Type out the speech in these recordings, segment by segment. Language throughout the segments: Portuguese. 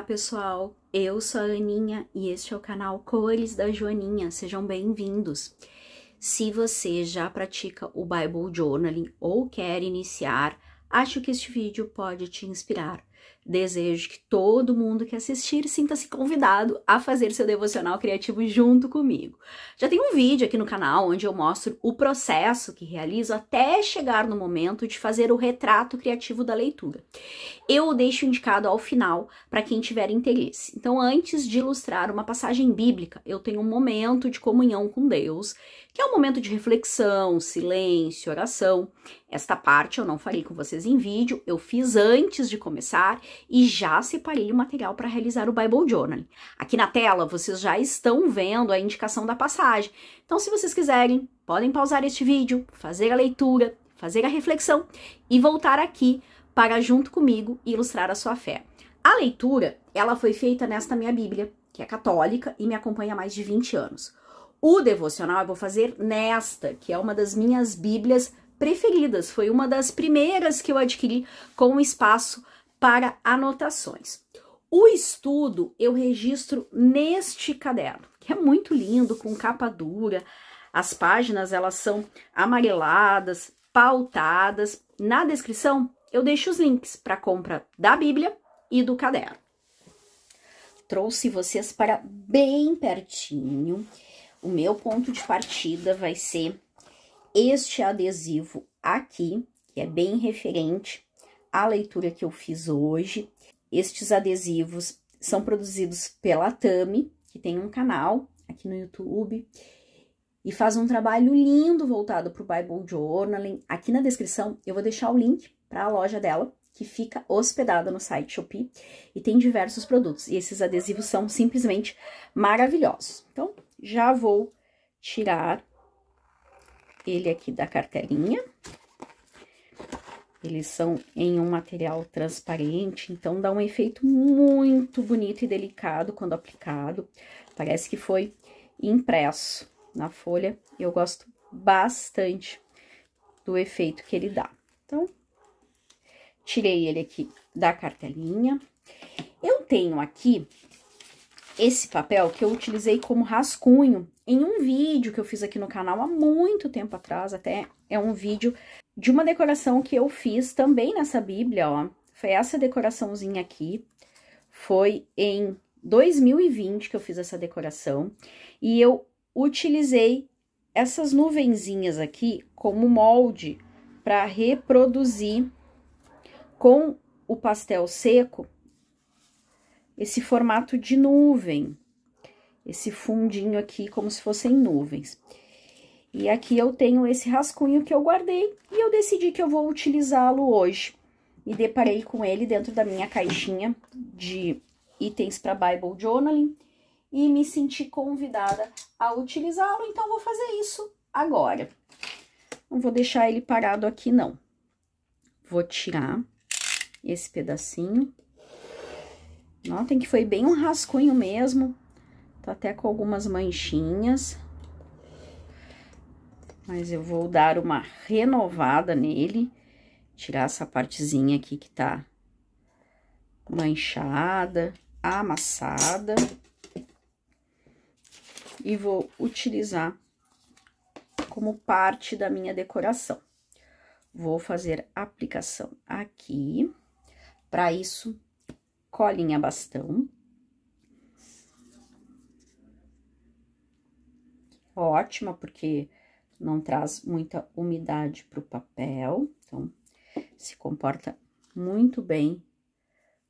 Olá, pessoal. Eu sou a Aninha e este é o canal Cores da Joaninha. Sejam bem-vindos. Se você já pratica o Bible Journaling ou quer iniciar, acho que este vídeo pode te inspirar. Desejo que todo mundo que assistir sinta-se convidado a fazer seu devocional criativo junto comigo. Já tem um vídeo aqui no canal onde eu mostro o processo que realizo até chegar no momento de fazer o retrato criativo da leitura. Eu o deixo indicado ao final para quem tiver interesse. Então, antes de ilustrar uma passagem bíblica, eu tenho um momento de comunhão com Deus, que é um momento de reflexão, silêncio, oração. Esta parte eu não farei com vocês em vídeo, eu fiz antes de começar e já separei o material para realizar o Bible Journal. Aqui na tela vocês já estão vendo a indicação da passagem. Então, se vocês quiserem, podem pausar este vídeo, fazer a leitura, fazer a reflexão e voltar aqui para junto comigo ilustrar a sua fé. A leitura, ela foi feita nesta minha Bíblia, que é católica e me acompanha há mais de 20 anos. O devocional eu vou fazer nesta, que é uma das minhas Bíblias preferidas. Foi uma das primeiras que eu adquiri com o espaço para anotações. O estudo eu registro neste caderno, que é muito lindo, com capa dura. As páginas elas são amareladas, pautadas. Na descrição eu deixo os links para compra da Bíblia e do caderno. Trouxe vocês para bem pertinho. O meu ponto de partida vai ser este adesivo aqui, que é bem referente a leitura que eu fiz hoje. Estes adesivos são produzidos pela Tami, que tem um canal aqui no YouTube e faz um trabalho lindo voltado para o Bible Journaling. Aqui na descrição eu vou deixar o link para a loja dela, que fica hospedada no site Shopee e tem diversos produtos. E esses adesivos são simplesmente maravilhosos. Então, já vou tirar ele aqui da cartelinha. Eles são em um material transparente, então dá um efeito muito bonito e delicado quando aplicado. Parece que foi impresso na folha. Eu gosto bastante do efeito que ele dá. Então, tirei ele aqui da cartelinha. Eu tenho aqui esse papel que eu utilizei como rascunho em um vídeo que eu fiz aqui no canal há muito tempo atrás, até é um vídeo de uma decoração que eu fiz também nessa Bíblia, ó. Foi essa decoraçãozinha aqui. Foi em 2020 que eu fiz essa decoração. E eu utilizei essas nuvenzinhas aqui como molde para reproduzir com o pastel seco esse formato de nuvem, esse fundinho aqui como se fossem nuvens. E aqui eu tenho esse rascunho que eu guardei e eu decidi que eu vou utilizá-lo hoje. Me deparei com ele dentro da minha caixinha de itens para Bible Journaling e me senti convidada a utilizá-lo, então vou fazer isso agora. Não vou deixar ele parado aqui, não. Vou tirar esse pedacinho. Notem que foi bem um rascunho mesmo. Tá até com algumas manchinhas mas eu vou dar uma renovada nele, tirar essa partezinha aqui que tá manchada, amassada. E vou utilizar como parte da minha decoração. Vou fazer aplicação aqui. Para isso, colinha bastão. Ótima, porque não traz muita umidade para o papel, então se comporta muito bem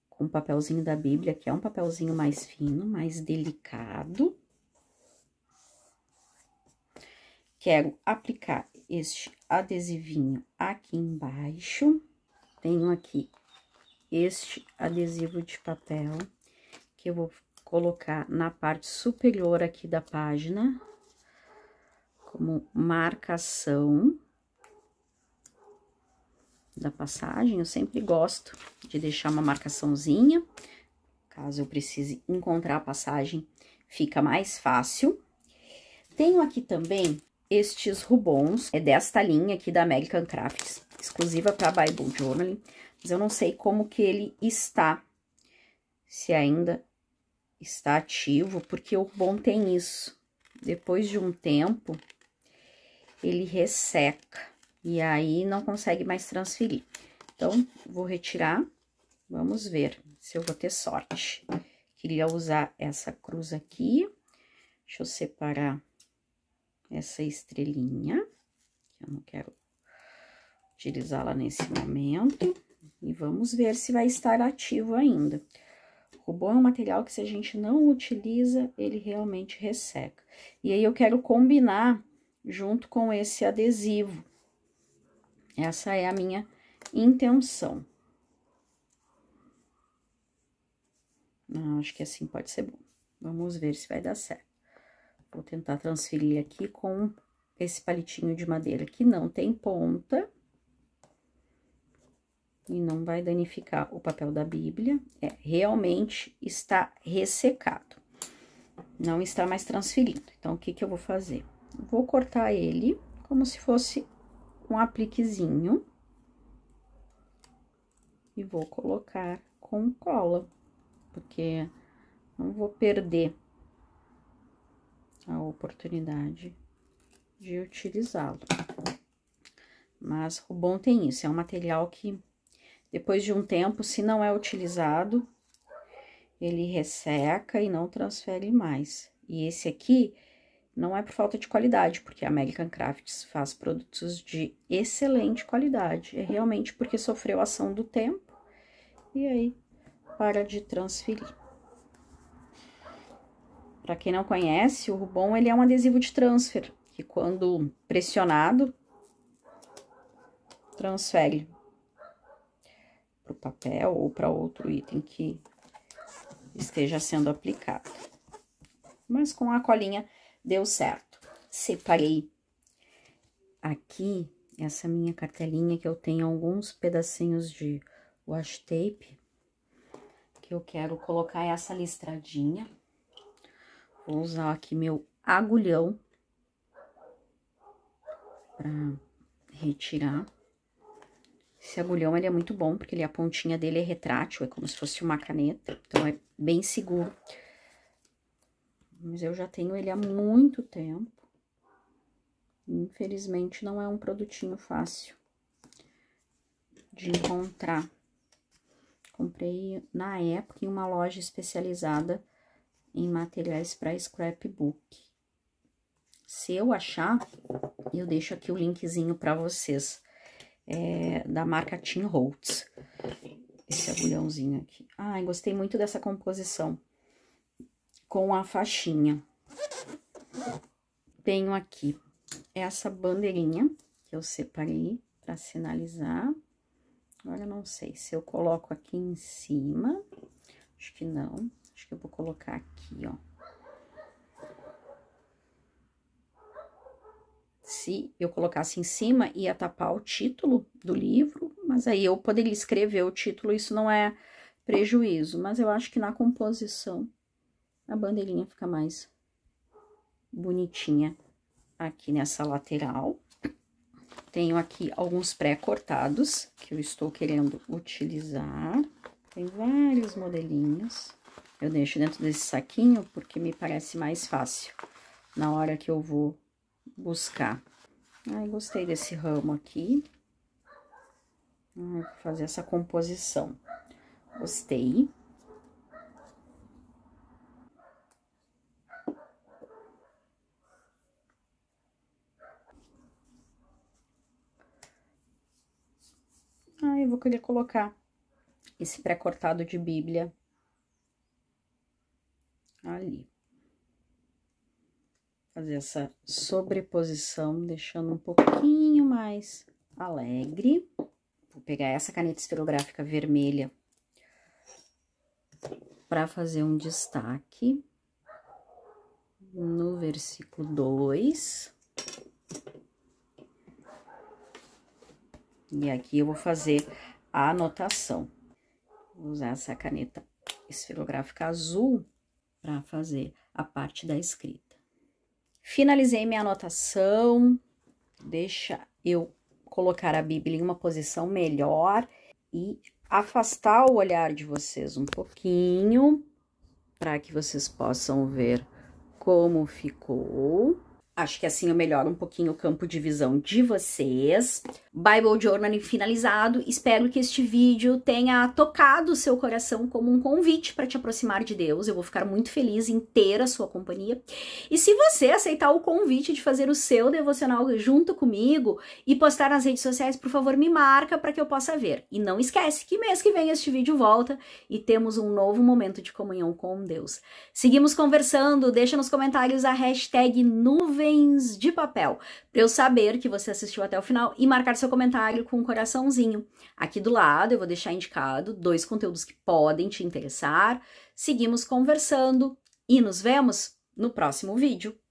com o papelzinho da Bíblia, que é um papelzinho mais fino, mais delicado. Quero aplicar este adesivinho aqui embaixo. Tenho aqui este adesivo de papel, que eu vou colocar na parte superior aqui da página, como marcação da passagem, eu sempre gosto de deixar uma marcaçãozinha, caso eu precise encontrar a passagem, fica mais fácil. Tenho aqui também estes rubons, é desta linha aqui da American Crafts, exclusiva para Bible Journaling, mas eu não sei como que ele está, se ainda está ativo, porque o rubom tem isso. Depois de um tempo, ele resseca. E aí, não consegue mais transferir. Então, vou retirar. Vamos ver se eu vou ter sorte. Queria usar essa cruz aqui. Deixa eu separar essa estrelinha. Que eu não quero utilizá-la nesse momento. E vamos ver se vai estar ativo ainda. O bom é um material que se a gente não utiliza, ele realmente resseca. E aí, eu quero combinar junto com esse adesivo. Essa é a minha intenção. Não, acho que assim pode ser bom. Vamos ver se vai dar certo. Vou tentar transferir aqui com esse palitinho de madeira que não tem ponta. E não vai danificar o papel da Bíblia. É, realmente está ressecado. Não está mais transferindo. Então, o que que eu vou fazer? vou cortar ele como se fosse um apliquezinho. E vou colocar com cola, porque não vou perder a oportunidade de utilizá-lo. Mas o bom tem isso, é um material que depois de um tempo, se não é utilizado, ele resseca e não transfere mais. E esse aqui não é por falta de qualidade, porque a American Crafts faz produtos de excelente qualidade. É realmente porque sofreu ação do tempo e aí para de transferir. Para quem não conhece, o Rubon ele é um adesivo de transfer, que quando pressionado, transfere para o papel ou para outro item que esteja sendo aplicado. Mas com a colinha deu certo. Separei aqui essa minha cartelinha que eu tenho alguns pedacinhos de wash tape, que eu quero colocar essa listradinha. Vou usar aqui meu agulhão para retirar. Esse agulhão, ele é muito bom, porque ele, a pontinha dele é retrátil, é como se fosse uma caneta, então é bem seguro mas eu já tenho ele há muito tempo. Infelizmente, não é um produtinho fácil de encontrar. Comprei na época em uma loja especializada em materiais para scrapbook. Se eu achar, eu deixo aqui o linkzinho para vocês, é, da marca Tim Holtz. Esse agulhãozinho aqui. Ai, gostei muito dessa composição com a faixinha. Tenho aqui essa bandeirinha que eu separei para sinalizar. Agora, eu não sei se eu coloco aqui em cima, acho que não, acho que eu vou colocar aqui, ó. Se eu colocasse em cima, ia tapar o título do livro, mas aí eu poderia escrever o título, isso não é prejuízo, mas eu acho que na composição a bandeirinha fica mais bonitinha aqui nessa lateral. Tenho aqui alguns pré-cortados que eu estou querendo utilizar. Tem vários modelinhos. Eu deixo dentro desse saquinho porque me parece mais fácil na hora que eu vou buscar. Ai, gostei desse ramo aqui. vou fazer essa composição. Gostei. Ah, eu vou querer colocar esse pré-cortado de bíblia ali. Fazer essa sobreposição, deixando um pouquinho mais alegre. Vou pegar essa caneta esferográfica vermelha para fazer um destaque no versículo 2. E aqui eu vou fazer a anotação. Vou usar essa caneta esferográfica azul para fazer a parte da escrita. Finalizei minha anotação, deixa eu colocar a Bíblia em uma posição melhor e afastar o olhar de vocês um pouquinho para que vocês possam ver como ficou. Acho que assim eu melhoro um pouquinho o campo de visão de vocês. Bible Journal finalizado. Espero que este vídeo tenha tocado o seu coração como um convite para te aproximar de Deus. Eu vou ficar muito feliz em ter a sua companhia. E se você aceitar o convite de fazer o seu devocional junto comigo e postar nas redes sociais, por favor, me marca para que eu possa ver. E não esquece que mês que vem este vídeo volta e temos um novo momento de comunhão com Deus. Seguimos conversando, deixa nos comentários a hashtag nuvens de papel para eu saber que você assistiu até o final e marcar seu comentário com um coraçãozinho. Aqui do lado eu vou deixar indicado dois conteúdos que podem te interessar. Seguimos conversando e nos vemos no próximo vídeo.